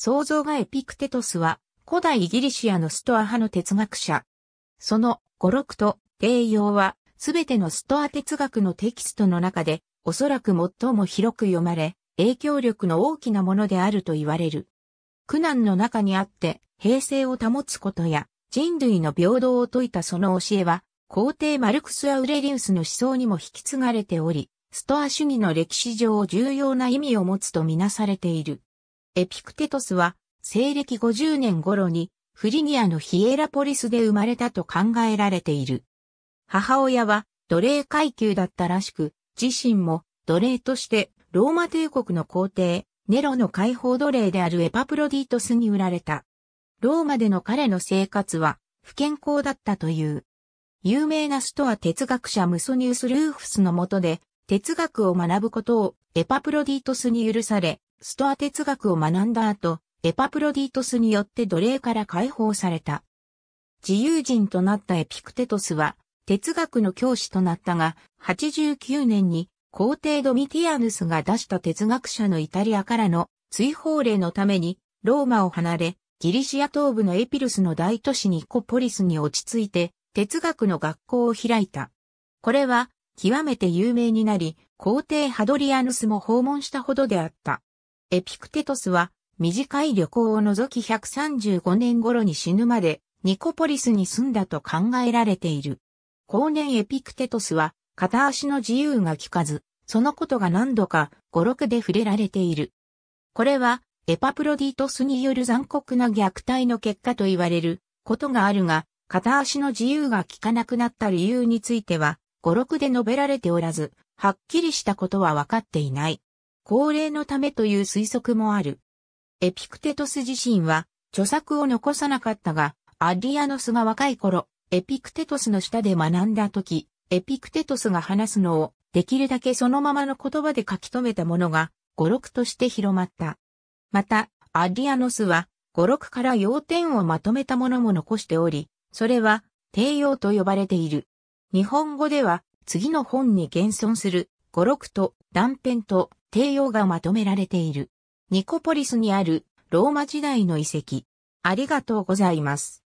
創造がエピクテトスは、古代ギリシアのストア派の哲学者。その語録と栄養は、すべてのストア哲学のテキストの中で、おそらく最も広く読まれ、影響力の大きなものであると言われる。苦難の中にあって、平静を保つことや、人類の平等を説いたその教えは、皇帝マルクス・アウレリウスの思想にも引き継がれており、ストア主義の歴史上重要な意味を持つとみなされている。エピクテトスは、西暦50年頃に、フリギアのヒエラポリスで生まれたと考えられている。母親は奴隷階級だったらしく、自身も奴隷としてローマ帝国の皇帝、ネロの解放奴隷であるエパプロディトスに売られた。ローマでの彼の生活は不健康だったという。有名なストア哲学者ムソニウス・ルーフスの下で哲学を学ぶことをエパプロディトスに許され、ストア哲学を学んだ後、エパプロディトスによって奴隷から解放された。自由人となったエピクテトスは、哲学の教師となったが、89年に皇帝ドミティアヌスが出した哲学者のイタリアからの追放令のために、ローマを離れ、ギリシア東部のエピルスの大都市ニコポリスに落ち着いて、哲学の学校を開いた。これは、極めて有名になり、皇帝ハドリアヌスも訪問したほどであった。エピクテトスは、短い旅行を除き135年頃に死ぬまで、ニコポリスに住んだと考えられている。後年エピクテトスは、片足の自由が効かず、そのことが何度か語録で触れられている。これは、エパプロディトスによる残酷な虐待の結果と言われることがあるが、片足の自由が効かなくなった理由については、語録で述べられておらず、はっきりしたことは分かっていない。高齢のためという推測もある。エピクテトス自身は著作を残さなかったが、アディアノスが若い頃、エピクテトスの下で学んだ時、エピクテトスが話すのを、できるだけそのままの言葉で書き留めたものが、語録として広まった。また、アディアノスは、語録から要点をまとめたものも残しており、それは、帝用と呼ばれている。日本語では、次の本に現存する、語録と断片と帝王がまとめられている。ニコポリスにあるローマ時代の遺跡。ありがとうございます。